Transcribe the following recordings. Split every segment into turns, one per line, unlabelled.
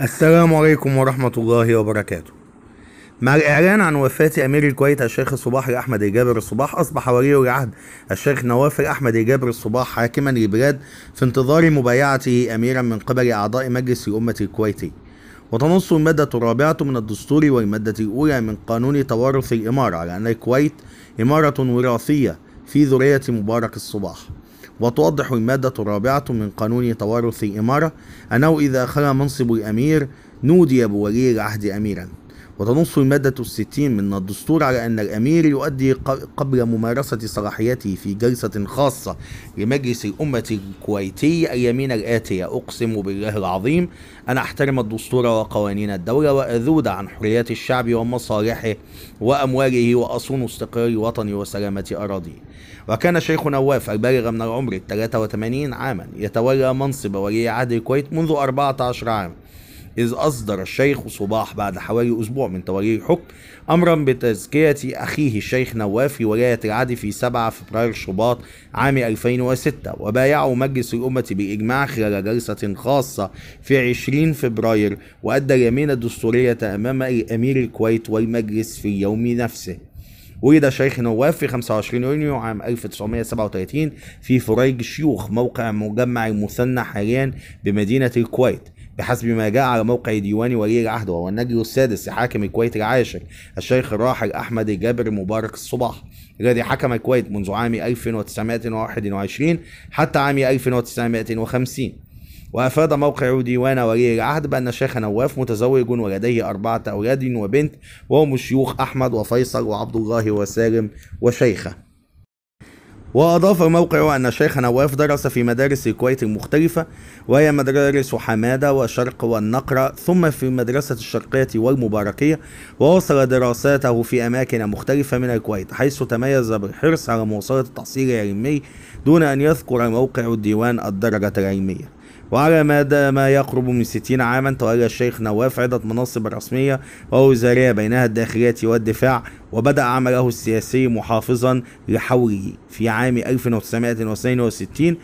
السلام عليكم ورحمة الله وبركاته مع الإعلان عن وفاة أمير الكويت الشيخ الصباح أحمد الجابر الصباح أصبح ولي العهد الشيخ نواف أحمد الجابر الصباح حاكما للبلاد في انتظار مبايعته أميرا من قبل أعضاء مجلس الأمة الكويتي وتنص المادة الرابعة من الدستور والمادة الأولى من قانون توارث الإمارة على أن الكويت إمارة وراثية في ذرية مبارك الصباح وتوضح المادة الرابعة من قانون توارث الإمارة أنه إذا خلا منصب الأمير نودي بولي العهد أميراً وتنص المادة الستين من الدستور على أن الأمير يؤدي قبل ممارسة صلاحيته في جلسة خاصة لمجلس الأمة الكويتي اليمين الآتية أقسم بالله العظيم أن أحترم الدستور وقوانين الدولة وأذود عن حريات الشعب ومصالحه وأمواله وأصون استقرار وطني وسلامة أراضيه وكان شيخ نواف البالغ من العمر 83 عاما يتولى منصب ولي عهد الكويت منذ 14 عاما إذ أصدر الشيخ صباح بعد حوالي أسبوع من توليه الحكم أمرا بتزكية أخيه الشيخ نواف في ولاية العدي في 7 فبراير شباط عام 2006 وبايعه مجلس الأمة بإجماع خلال جلسة خاصة في 20 فبراير وأدى اليمين الدستورية أمام أمير الكويت والمجلس في اليوم نفسه ولد شيخ نواف في 25 يونيو عام 1937 في فريج شيوخ موقع مجمع المثنى حاليا بمدينة الكويت بحسب ما جاء على موقع ديوان ولي العهد وهو النجل السادس حاكم الكويت العاشر الشيخ الراحل أحمد الجابر مبارك الصباح الذي حكم الكويت منذ عام 1921 حتى عام 1950 وأفاد موقع ديوان ولي العهد بأن الشيخ نواف متزوج ولديه أربعة أولاد وبنت وهم الشيوخ أحمد وفيصل وعبد الله وسالم وشيخه وأضاف موقعه أن الشيخ نواف درس في مدارس الكويت المختلفة وهي مدارس حمادة وشرق والنقرة ثم في مدرسة الشرقية والمباركية ووصل دراساته في أماكن مختلفة من الكويت حيث تميز بالحرص على مواصلة التحصيل العلمي دون أن يذكر موقع الديوان الدرجة العلمية وعلى مدى ما يقرب من 60 عاما تولى الشيخ نواف عدة مناصب رسمية ووزارية بينها الداخلية والدفاع وبدأ عمله السياسي محافظا لحوله في عام 1962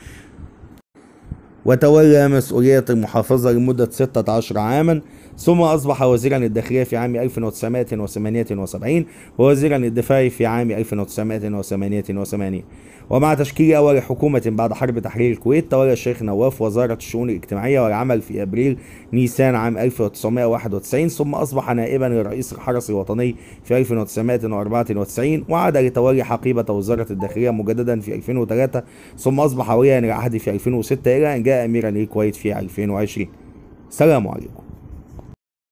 وتولى مسؤولية المحافظة لمدة 16 عاما ثم أصبح وزيرا للداخلية في عام 1978 ووزيرا للدفاع في عام 1988 ومع تشكيل أول حكومة بعد حرب تحرير الكويت تولى الشيخ نواف وزارة الشؤون الاجتماعية والعمل في أبريل نيسان عام 1991 ثم أصبح نائبا لرئيس الحرس الوطني في 1994 وعاد لتولي حقيبة وزارة الداخلية مجددا في 2003 ثم أصبح وليا العهد في 2006 إلى أن جاء امير ليك وايد في 2020 سلام عليكم